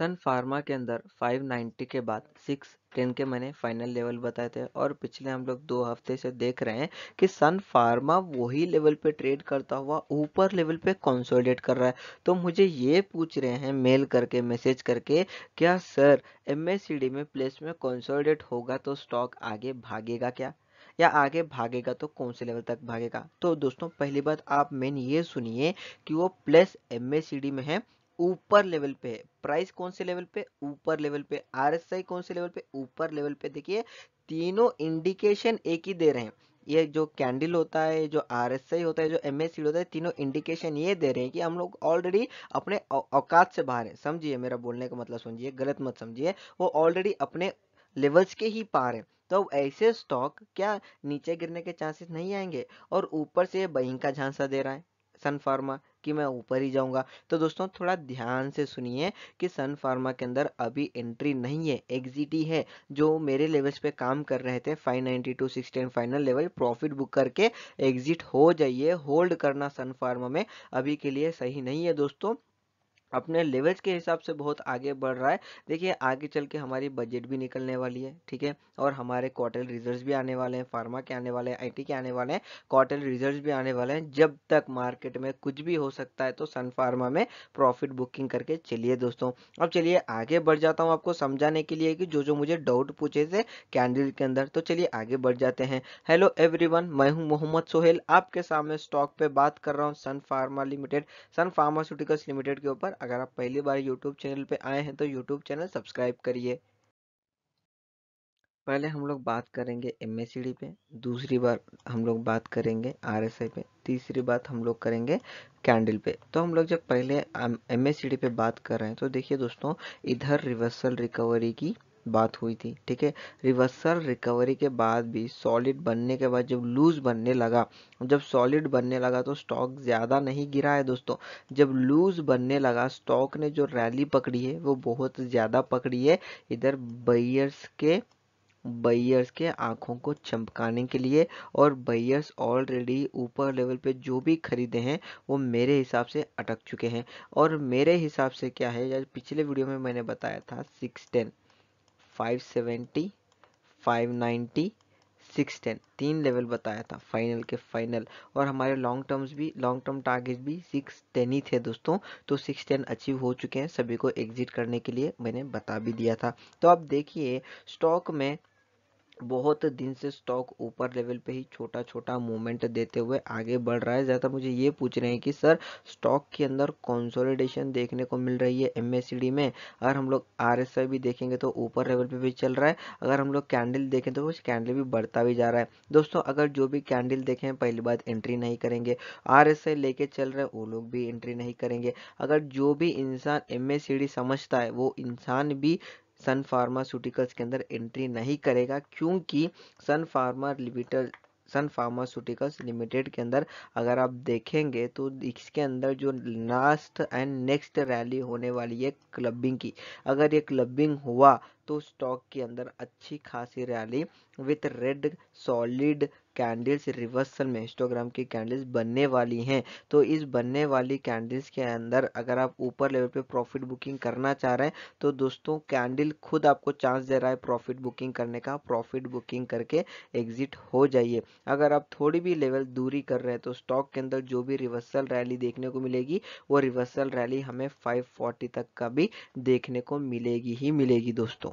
सन pharma के अंदर 590 के बाद 610 के मैंने फाइनल लेवल बताए थे और पिछले हम लोग दो हफ्ते से देख रहे हैं कि सन फार्मा वही लेवल पे ट्रेड करता हुआ ऊपर लेवल पे कंसोलिडेट कर रहा है तो मुझे ये पूछ रहे हैं मेल करके मैसेज करके क्या सर एम में प्लेस में कंसोलिडेट होगा तो स्टॉक आगे भागेगा क्या या आगे भागेगा तो कौन से लेवल तक भागेगा तो दोस्तों पहली बात आप मेन ये सुनिए कि वो प्लस एम में है ऊपर लेवल पे है प्राइस कौन से लेवल पे ऊपर लेवल पे आरएसआई कौन से लेवल पे ऊपर लेवल पे देखिए तीनों इंडिकेशन एक ही दे रहे हैं ये जो कैंडल होता है जो आर होता है जो एम होता है तीनों इंडिकेशन ये दे रहे हैं कि हम लोग ऑलरेडी अपने औकात से बाहर हैं समझिए मेरा बोलने का मतलब समझिए गलत मत समझिए वो ऑलरेडी अपने लेवल्स के ही पार हैं तो ऐसे स्टॉक क्या नीचे गिरने के चांसेस नहीं आएंगे और ऊपर से ये बहिंग का झांसा दे रहा है सन फार्मा कि मैं ऊपर ही जाऊंगा तो दोस्तों थोड़ा ध्यान से सुनिए कि सन फार्मा के अंदर अभी एंट्री नहीं है एग्जिट ही है जो मेरे लेवल्स पे काम कर रहे थे ninety two 610 final level profit book करके एग्जिट हो जाइए होल्ड करना सन फार्मा में अभी के लिए सही नहीं है दोस्तों अपने लेवल्स के हिसाब से बहुत आगे बढ़ रहा है देखिए आगे चल के हमारी बजट भी निकलने वाली है ठीक है और हमारे क्वार्टर रिजल्ट्स भी आने वाले हैं फार्मा के आने वाले हैं आईटी के आने वाले हैं क्वार्टर रिजल्ट्स भी आने वाले हैं जब तक मार्केट में कुछ भी हो सकता है तो सन फार्मा में प्रॉफिट बुकिंग करके चलिए दोस्तों अब चलिए आगे बढ़ जाता हूँ आपको समझाने के लिए कि जो जो मुझे डाउट पूछे थे कैंडल के अंदर तो चलिए आगे बढ़ जाते हैं हेलो एवरीवन मैं हूँ मोहम्मद सोहेल आपके सामने स्टॉक पे बात कर रहा हूँ सन फार्मा लिमिटेड सन फार्मास्यूटिकल्स लिमिटेड के ऊपर अगर आप पहली बार यूट्यूब चैनल पे आए हैं तो यूट्यूब चैनल सब्सक्राइब करिए पहले हम लोग बात करेंगे एम पे दूसरी बार हम लोग बात करेंगे आर पे तीसरी बात हम लोग करेंगे कैंडल पे तो हम लोग जब पहले एम पे बात कर रहे हैं तो देखिए दोस्तों इधर रिवर्सल रिकवरी की बात हुई थी ठीक है रिवर्सल रिकवरी के बाद भी सॉलिड बनने के बाद जब लूज बनने लगा जब सॉलिड बनने लगा तो स्टॉक ज़्यादा नहीं गिरा है दोस्तों जब लूज बनने लगा स्टॉक ने जो रैली पकड़ी है वो बहुत ज़्यादा पकड़ी है इधर बैयर्स के बैयर्स के आंखों को चमकाने के लिए और बैयर्स ऑलरेडी ऊपर लेवल पे जो भी खरीदे हैं वो मेरे हिसाब से अटक चुके हैं और मेरे हिसाब से क्या है यार पिछले वीडियो में मैंने बताया था सिक्स टेन नाइन्टी सिक्स 610 तीन लेवल बताया था फाइनल के फाइनल और हमारे लॉन्ग टर्म्स भी लॉन्ग टर्म टारगेट भी 610 ही थे दोस्तों तो 610 अचीव हो चुके हैं सभी को एग्जिट करने के लिए मैंने बता भी दिया था तो आप देखिए स्टॉक में बहुत दिन से स्टॉक ऊपर लेवल पे ही छोटा छोटा मूवमेंट देते हुए आगे बढ़ रहा है ज़्यादा मुझे ये पूछ रहे हैं कि सर स्टॉक के अंदर कंसोलिडेशन देखने को मिल रही है एम में अगर हम लोग आर भी देखेंगे तो ऊपर लेवल पे भी चल रहा है अगर हम लोग कैंडल देखें तो कैंडल भी बढ़ता भी जा रहा है दोस्तों अगर जो भी कैंडल देखें पहली बात एंट्री नहीं करेंगे आर लेके चल रहे वो लोग भी एंट्री नहीं करेंगे अगर जो भी इंसान एम समझता है वो इंसान भी सन फार्मास्यूटिकल्स के अंदर एंट्री नहीं करेगा क्योंकि सन फार्मा लिमिटेड सन फार्मास्यूटिकल्स लिमिटेड के अंदर अगर आप देखेंगे तो इसके अंदर जो लास्ट एंड नेक्स्ट रैली होने वाली है क्लबिंग की अगर ये क्लबिंग हुआ तो स्टॉक के अंदर अच्छी खासी rally with red solid candles reversal में हिस्टोग्राम की कैंडल्स बनने वाली हैं तो इस बनने वाली कैंडल्स के अंदर अगर आप ऊपर लेवल पे प्रॉफिट बुकिंग करना चाह रहे हैं तो दोस्तों कैंडल खुद आपको चांस दे रहा है प्रॉफिट बुकिंग करने का प्रॉफिट बुकिंग करके एग्जिट हो जाइए अगर आप थोड़ी भी लेवल दूरी कर रहे हैं तो स्टॉक के अंदर जो भी रिवर्सल रैली देखने को मिलेगी वो रिवर्सल रैली हमें फाइव तक का भी देखने को मिलेगी ही मिलेगी दोस्तों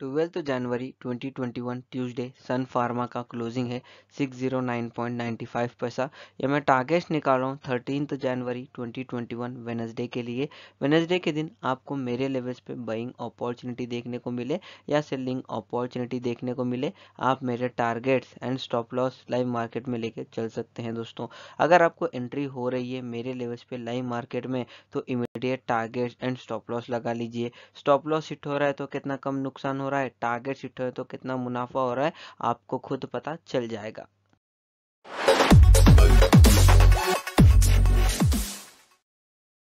ट्वेल्थ जनवरी 2021 ट्यूसडे सन फार्मा का क्लोजिंग है 609.95 पैसा या मैं टारगेट निकाल रहा हूँ थर्टीन जनवरी 2021 वेनसडे के लिए वेनसडे के दिन आपको मेरे लेवल्स पे बइंग अपॉर्चुनिटी देखने को मिले या सेलिंग अपॉर्चुनिटी देखने को मिले आप मेरे targets and stop loss live market में लेके चल सकते हैं दोस्तों अगर आपको एंट्री हो रही है मेरे लेवल्स पे लाइव मार्केट में तो immediate targets and stop loss लगा लीजिए स्टॉप लॉस हिट हो रहा है तो कितना कम नुकसान हो रहा है टारगेट शिफ्ट हो तो कितना मुनाफा हो रहा है आपको खुद पता चल जाएगा